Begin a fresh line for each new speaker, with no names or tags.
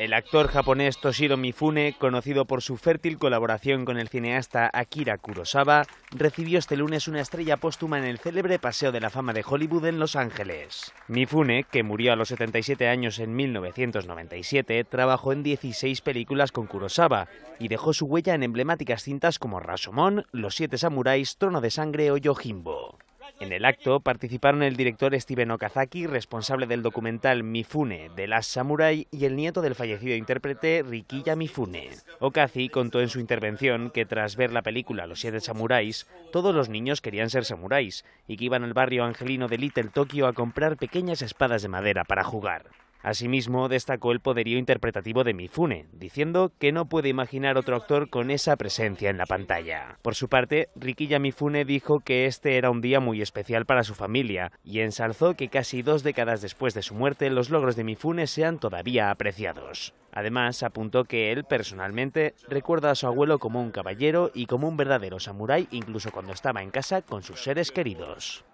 El actor japonés Toshiro Mifune, conocido por su fértil colaboración con el cineasta Akira Kurosawa, recibió este lunes una estrella póstuma en el célebre Paseo de la Fama de Hollywood en Los Ángeles. Mifune, que murió a los 77 años en 1997, trabajó en 16 películas con Kurosawa y dejó su huella en emblemáticas cintas como Rashomon, Los Siete Samuráis, Trono de Sangre o Yojimbo. En el acto participaron el director Steven Okazaki, responsable del documental Mifune de las Samurai, y el nieto del fallecido intérprete Rikiya Mifune. Okazi contó en su intervención que tras ver la película Los Siete Samuráis, todos los niños querían ser samuráis y que iban al barrio angelino de Little Tokyo a comprar pequeñas espadas de madera para jugar. Asimismo, destacó el poderío interpretativo de Mifune, diciendo que no puede imaginar otro actor con esa presencia en la pantalla. Por su parte, Rikiya Mifune dijo que este era un día muy especial para su familia y ensalzó que casi dos décadas después de su muerte los logros de Mifune sean todavía apreciados. Además, apuntó que él personalmente recuerda a su abuelo como un caballero y como un verdadero samurái incluso cuando estaba en casa con sus seres queridos.